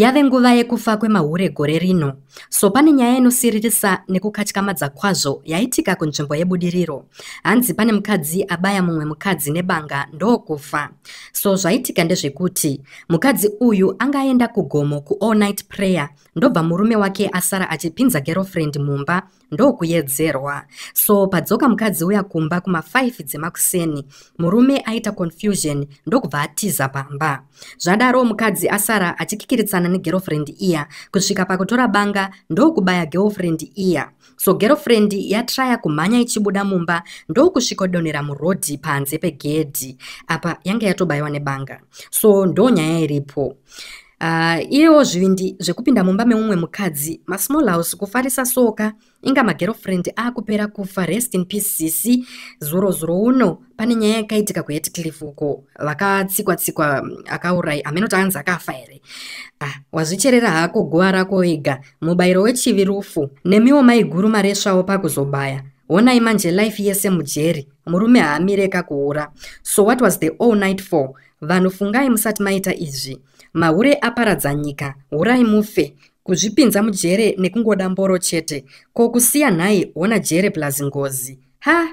yave nguva yekufa kwemahure gore rino so pane nyaya inosiririsa nekukatyamadza kwazvo yaitika kunzvimbo yebudiriro hanzi pane mukadzi abaya mumwe mukadzi nebanga ndokufa so zvaitika ndezvekuti mukadzi uyu anga aenda kugomo kuall night prayer ndobva murume wake asara achipinza girlfriend mumba ndokuyedzerwa so padzoka mukadzi uya kumba kuma5 dzemakuseni murume aita confusion ndokubva atiza pamba zvadaro mukadzi asara achikikiritsana negirlfriend iya kusvika pakutora banga ndokubaya girlfriend iya so girlfriend yatraya kumhanya ichibuda mumba ndokusvikodonhera murodhi panze pegedhi apa yanga yatobayiwa nebanga so ndonyaya iripo Ah, iyewo zvivindi zvekupinda mumba memumwe mukadzi masmall house kufarisa soka inga magirlfriend aakupera kufa rest in peace cc zuro zuro uno pane nyaya yakaitika kuhetcliff uko vakatsikwa tsikwa akaurai amenoti anzi akafa here ah, wazvicherera hako guva rako ega mubayiro wechivi rufu nemiwo maiguru maresvawo pakuzobaya honai manje life yese mujeri murume haamire kakuura so what was the all night for vanofungai musati maita izvi maure aparadza nyika urai mufe kuzvipinza mujere nekungoda mboro chete kokusiya nhaye hona jere plazi ngozi ha